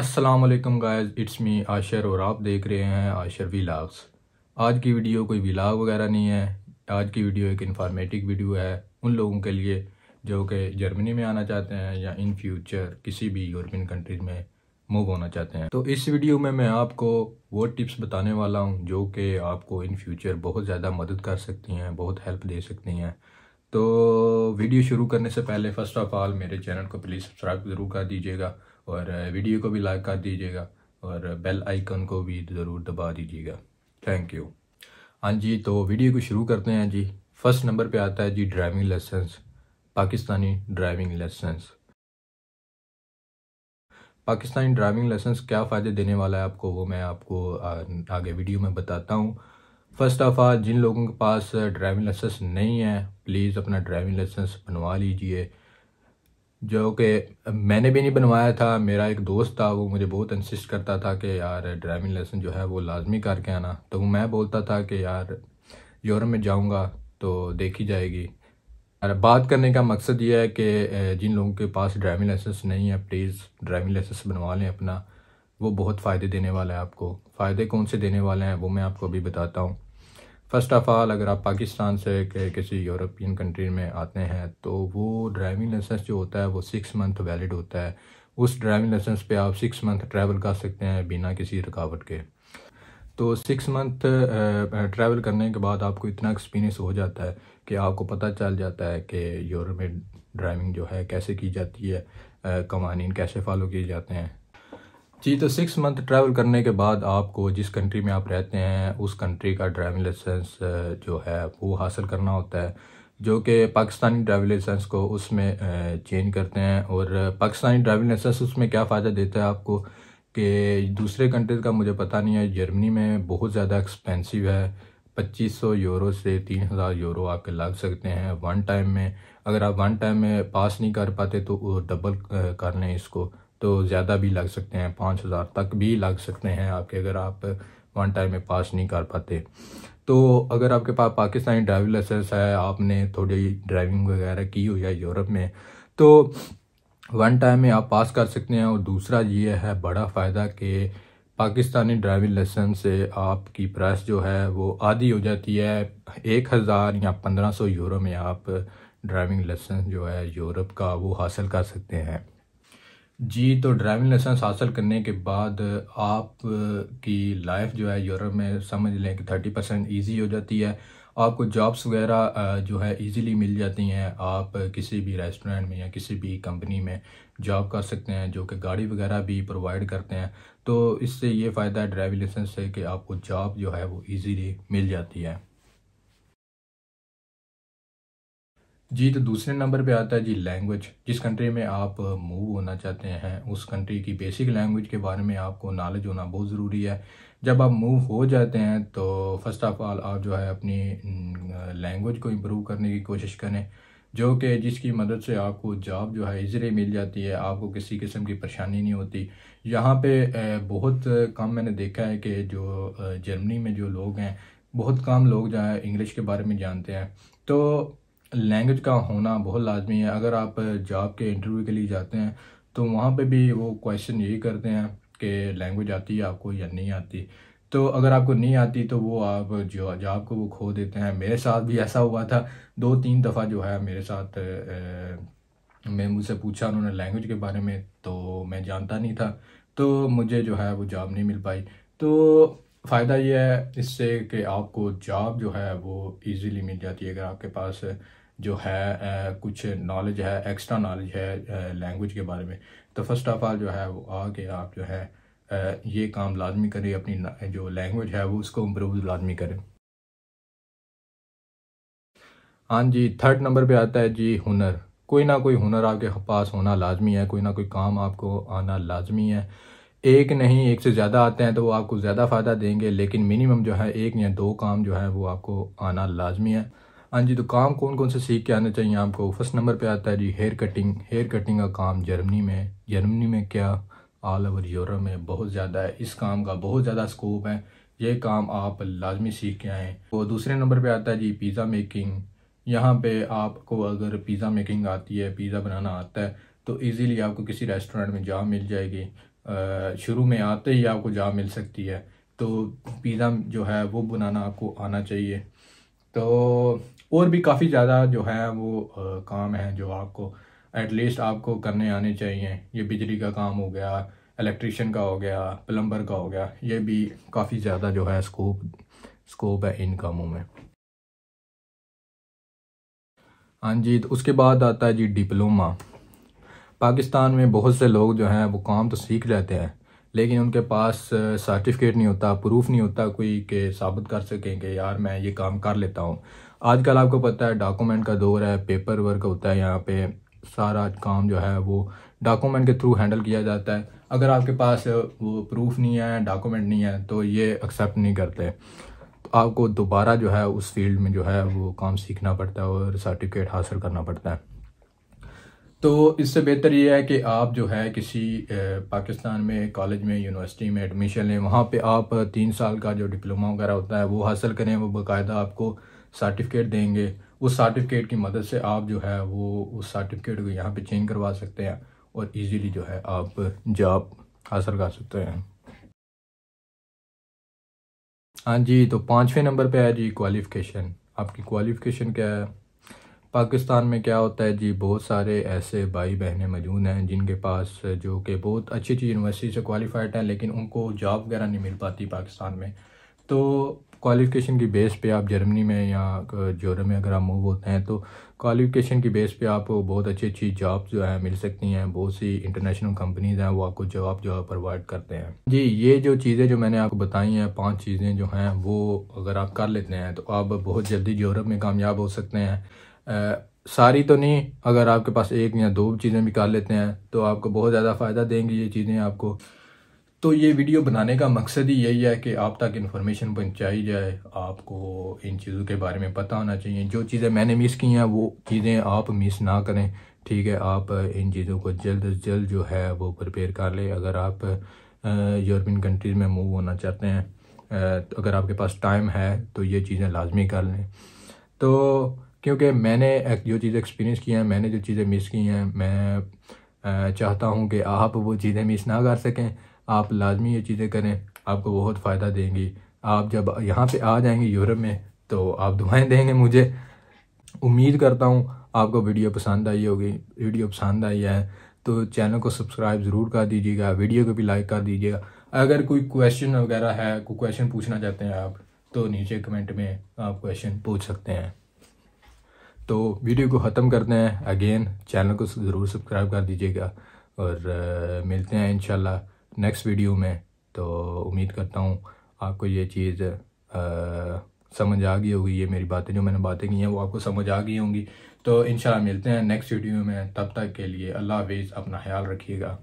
अस्सलाम वालेकुम guys it's me आशर और आप देख रहे हैं आशर वीलाग्स आज की वीडियो कोई वीलाग वगैरह नहीं है आज की वीडियो एक इन्फॉर्मेटिव वीडियो है उन लोगों के लिए जो कि जर्मनी में आना चाहते हैं या इन फ्यूचर किसी भी यूरोपियन कंट्रीज में मूव होना चाहते हैं तो इस वीडियो में मैं आपको वो टिप्स बताने वाला हूँ जो कि आपको इन फ्यूचर बहुत ज़्यादा मदद कर सकती हैं बहुत हेल्प दे सकती हैं तो वीडियो शुरू करने से पहले फ़र्स्ट ऑफ़ ऑल मेरे चैनल को प्लीज़ सब्सक्राइब ज़रूर कर दीजिएगा और वीडियो को भी लाइक कर दीजिएगा और बेल आइकन को भी ज़रूर दबा दीजिएगा थैंक यू हाँ जी तो वीडियो को शुरू करते हैं जी फर्स्ट नंबर पे आता है जी driving licence Pakistani driving licence Pakistani driving licence क्या फ़ायदे देने वाला है आपको वो मैं आपको आगे वीडियो में बताता हूँ फर्स्ट ऑफ ऑल जिन लोगों के पास ड्राइविंग लाइसेंस नहीं है प्लीज़ अपना ड्राइविंग लाइसेंस बनवा लीजिए जो कि मैंने भी नहीं बनवाया था मेरा एक दोस्त था वो मुझे बहुत इंसिस्ट करता था कि यार ड्राइविंग लेसन जो है वो लाजमी करके आना तो मैं बोलता था कि यार यूरोप में जाऊँगा तो देखी जाएगी अरे बात करने का मकसद ये है कि जिन लोगों के पास ड्राइविंग लाइसेंस नहीं है प्लीज़ ड्राइविंग लाइसेंस बनवा लें अपना वो बहुत फ़ायदे देने वाला है आपको फ़ायदे कौन से देने वाले हैं वो मैं आपको अभी बताता हूँ फ़र्स्ट ऑफ़ ऑल अगर आप पाकिस्तान से के किसी यूरोपियन कंट्री में आते हैं तो वो ड्राइविंग लाइसेंस जो होता है वो सिक्स मंथ वैलिड होता है उस ड्राइविंग लाइसेंस पे आप सिक्स मंथ ट्रैवल कर सकते हैं बिना किसी रुकावट के तो सिक्स मंथ ट्रैवल करने के बाद आपको इतना एक्सपीरियंस हो जाता है कि आपको पता चल जाता है कि यूरोप में ड्राइविंग जो है कैसे की जाती है कवानीन कैसे फॉलो किए जाते हैं जी तो सिक्स मंथ ट्रैवल करने के बाद आपको जिस कंट्री में आप रहते हैं उस कंट्री का ड्राइविंग लाइसेंस जो है वो हासिल करना होता है जो कि पाकिस्तानी ड्राइविंग लाइसेंस को उसमें चेंज करते हैं और पाकिस्तानी ड्राइविंग लाइसेंस उसमें क्या फ़ायदा देता है आपको कि दूसरे कंट्रीज का मुझे पता नहीं है जर्मनी में बहुत ज़्यादा एक्सपेंसिव है पच्चीस सौ यूरो से तीन हज़ार यूरो आपके लग सकते हैं वन टाइम में अगर आप वन टाइम में पास नहीं कर पाते तो डबल कर लें इसको तो ज़्यादा भी लग सकते हैं पाँच हज़ार तक भी लग सकते हैं आपके अगर आप वन टाइम में पास नहीं कर पाते तो अगर आपके पास पाकिस्तानी ड्राइविंग लाइसेंस है आपने थोड़ी ड्राइविंग वगैरह की हुई है यूरोप में तो वन टाइम में आप पास कर सकते हैं और दूसरा ये है बड़ा फ़ायदा कि पाकिस्तानी ड्राइविंग लाइसेंस से आपकी प्राइस जो है वो आधी हो जाती है एक हज़ार या पंद्रह सौ यूरो में आप ड्राइविंग लाइसेंस जो है यूरोप का वो हासिल कर सकते हैं जी तो ड्राइविंग लाइसेंस हासिल करने के बाद आप की लाइफ जो है यूरोप में समझ लें कि थर्टी परसेंट ईजी हो जाती है आपको जॉब्स वगैरह जो है इजीली मिल जाती हैं आप किसी भी रेस्टोरेंट में या किसी भी कंपनी में जॉब कर सकते हैं जो कि गाड़ी वगैरह भी प्रोवाइड करते हैं तो इससे ये फ़ायदा है ड्राइविंग लाइसेंस से कि आपको जॉब जो है वो ईज़ीली मिल जाती है जी तो दूसरे नंबर पे आता है जी लैंग्वेज जिस कंट्री में आप मूव uh, होना चाहते हैं उस कंट्री की बेसिक लैंग्वेज के बारे में आपको नॉलेज होना बहुत ज़रूरी है जब आप मूव हो जाते हैं तो फर्स्ट ऑफ़ ऑल आप जो है अपनी लैंग्वेज mm, uh, को इम्प्रूव करने की कोशिश करें जो कि जिसकी मदद से आपको जॉब जो है इजरे मिल जाती है आपको किसी किस्म की परेशानी नहीं होती यहाँ पे uh, बहुत कम मैंने देखा है कि जो जर्मनी में जो लोग हैं बहुत कम लोग जो है इंग्लिश के बारे में जानते हैं तो लैंग्वेज का होना बहुत लाजमी है अगर आप जॉब के इंटरव्यू के लिए जाते हैं तो वहाँ पे भी वो क्वेश्चन यही करते हैं कि लैंग्वेज आती है आपको या नहीं आती तो अगर आपको नहीं आती तो वो आप जो जॉब को वो खो देते हैं मेरे साथ भी ऐसा हुआ था दो तीन दफ़ा जो है मेरे साथ मैं मुझसे पूछा उन्होंने लैंग्वेज के बारे में तो मैं जानता नहीं था तो मुझे जो है वो जॉब नहीं मिल पाई तो फ़ायदा ये है इससे कि आपको जॉब जो है वो इजीली मिल जाती है अगर आपके पास जो है कुछ नॉलेज है एक्स्ट्रा नॉलेज है लैंग्वेज के बारे में तो फर्स्ट ऑफ ऑल जो है वो आके आप जो है ये काम लाजमी करें अपनी जो लैंग्वेज है वो उसको इम्प्रूव लाजमी करें हाँ जी थर्ड नंबर पे आता है जी हुनर कोई ना कोई हुनर आपके पास होना लाजमी है कोई ना कोई काम आपको आना लाजमी है एक नहीं एक से ज़्यादा आते हैं तो वो आपको ज़्यादा फ़ायदा देंगे लेकिन मिनिमम जो है एक या दो काम जो है वो आपको आना लाजमी है हाँ जी तो काम कौन कौन से सीख के आना चाहिए आपको फर्स्ट नंबर पे आता है जी हेयर कटिंग हेयर कटिंग का काम जर्मनी में जर्मनी में क्या ऑल ओवर यूरोप में बहुत ज़्यादा है इस काम का बहुत ज़्यादा स्कोप है ये काम आप लाजमी सीख के आएँ वो दूसरे नंबर पर आता है जी पिज़्ज़ा मेकिंग यहाँ पर आपको अगर पिज़्ज़ा मेकिंग आती है पिज़्ज़ा बनाना आता है तो ईज़िली आपको किसी रेस्टोरेंट में जॉब मिल जाएगी शुरू में आते ही आपको जॉब मिल सकती है तो पिज़्ज़ा जो है वो बनाना आपको आना चाहिए तो और भी काफ़ी ज़्यादा जो है वो आ, काम है जो आपको एटलीस्ट आपको करने आने चाहिए ये बिजली का काम हो गया इलेक्ट्रिशियन का हो गया प्लम्बर का हो गया ये भी काफ़ी ज़्यादा जो है स्कोप स्कोप है इन कामों में हाँ जी तो उसके बाद आता है जी डिप्लोमा पाकिस्तान में बहुत से लोग जो हैं वो काम तो सीख लेते हैं लेकिन उनके पास सर्टिफिकेट नहीं होता प्रूफ नहीं होता कोई के साबित कर सकें कि यार मैं ये काम कर लेता हूँ आजकल आपको पता है डॉक्यूमेंट का दौर है पेपर वर्क होता है यहाँ पे सारा काम जो है वो डॉक्यूमेंट के थ्रू हैंडल किया जाता है अगर आपके पास वो प्रूफ नहीं है डॉक्यूमेंट नहीं है तो ये एक्सेप्ट नहीं करते तो आपको दोबारा जो है उस फील्ड में जो है वो काम सीखना पड़ता है और सर्टिफिकेट हासिल करना पड़ता है तो इससे बेहतर ये है कि आप जो है किसी पाकिस्तान में कॉलेज में यूनिवर्सिटी में एडमिशन लें वहाँ पे आप तीन साल का जो डिप्लोमा वगैरह होता है वो हासिल करें वो बाकायदा आपको सर्टिफिकेट देंगे उस सर्टिफिकेट की मदद से आप जो है वो उस सर्टिफिकेट को यहाँ पे चेंज करवा सकते हैं और इजीली जो है आप जॉब हासिल कर सकते हैं हाँ जी तो पाँचवें नंबर पे है जी क्वालिफ़िकेशन आपकी क्वालिफ़िकेशन क्या है पाकिस्तान में क्या होता है जी बहुत सारे ऐसे भाई बहनें मौजूद हैं जिनके पास जो कि बहुत अच्छी अच्छी यूनिवर्सिटी से क्वालिफाइड हैं लेकिन उनको जॉब वगैरह नहीं मिल पाती पाकिस्तान में तो क्वालिफिकेशन की बेस पे आप जर्मनी में या जोरम में अगर आप मूव होते हैं तो क्वालिफिकेशन की बेस पे आपको बहुत अच्छी अच्छी जॉब जो है मिल सकती हैं बहुत सी इंटरनेशनल कंपनीज हैं वो आपको जॉब जो है प्रोवाइड करते हैं जी ये जो चीज़ें जो मैंने आपको बताई हैं पांच चीज़ें जो हैं वो अगर आप कर लेते हैं तो आप बहुत जल्दी यूरोप में कामयाब हो सकते हैं आ, सारी तो नहीं अगर आपके पास एक या दो चीज़ें भी कर लेते हैं तो आपको बहुत ज़्यादा फ़ायदा देंगी ये चीज़ें आपको तो ये वीडियो बनाने का मकसद ही यही है कि आप तक इन्फॉर्मेशन पहुँचाई जाए आपको इन चीज़ों के बारे में पता होना चाहिए जो चीज़ें मैंने मिस की हैं वो चीज़ें आप मिस ना करें ठीक है आप इन चीज़ों को जल्द अज़ जल्द जो है वो प्रिपेयर कर लें अगर आप यूरोपियन कंट्रीज़ में मूव होना चाहते हैं तो अगर आपके पास टाइम है तो ये चीज़ें लाजमी कर लें तो क्योंकि मैंने जो चीज़ें एक्सपीरियंस की हैं मैंने जो चीज़ें मिस की हैं मैं चाहता हूँ कि आप वो चीज़ें मिस ना कर सकें आप लाजमी ये चीज़ें करें आपको बहुत फ़ायदा देंगी आप जब यहाँ पे आ जाएंगे यूरोप में तो आप दुआएं देंगे मुझे उम्मीद करता हूँ आपको वीडियो पसंद आई होगी वीडियो पसंद आई है तो चैनल को सब्सक्राइब ज़रूर कर दीजिएगा वीडियो को भी लाइक कर दीजिएगा अगर कोई क्वेश्चन वगैरह है कोई क्वेश्चन पूछना चाहते हैं आप तो नीचे कमेंट में आप क्वेश्चन पूछ सकते हैं तो वीडियो को ख़त्म करते हैं अगेन चैनल को ज़रूर सब्सक्राइब कर दीजिएगा और मिलते हैं इंशाल्लाह नेक्स्ट वीडियो में तो उम्मीद करता हूँ आपको ये चीज़ समझ आ गई होगी ये मेरी बातें जो मैंने बातें की हैं वो आपको समझ आ गई होंगी तो इन मिलते हैं नेक्स्ट वीडियो में तब तक के लिए अल्लाह हाफिज़ अपना ख्याल रखिएगा